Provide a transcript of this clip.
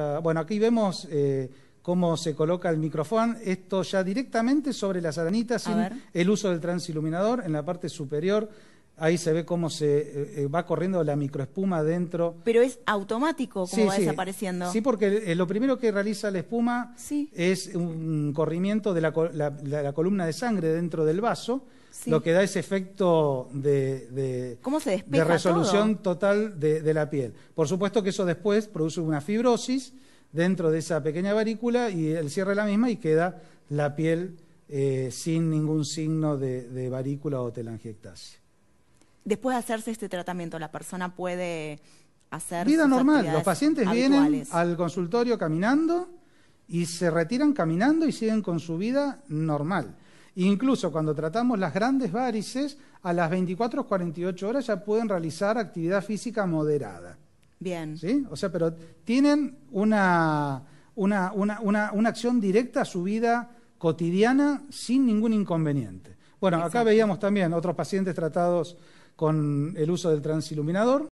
Ah, bueno, aquí vemos eh, cómo se coloca el micrófono. Esto ya directamente sobre las aranitas, sin el uso del transiluminador en la parte superior Ahí se ve cómo se eh, eh, va corriendo la microespuma dentro. Pero es automático cómo va desapareciendo. Sí, porque eh, lo primero que realiza la espuma es un corrimiento de la, columna de sangre dentro del vaso, lo que da ese efecto de, resolución total de, la piel. Por supuesto que eso después produce una fibrosis dentro de esa pequeña varícula y el cierre la misma y queda la piel sin ningún signo de, de varícula o telangiectasia. Después de hacerse este tratamiento, la persona puede hacer... Vida normal, los pacientes vienen al consultorio caminando y se retiran caminando y siguen con su vida normal. Incluso cuando tratamos las grandes varices, a las 24 o 48 horas ya pueden realizar actividad física moderada. Bien. ¿Sí? O sea, pero tienen una, acción directa a su vida cotidiana sin ningún inconveniente. Bueno, acá veíamos también otros pacientes tratados con el uso del transiluminador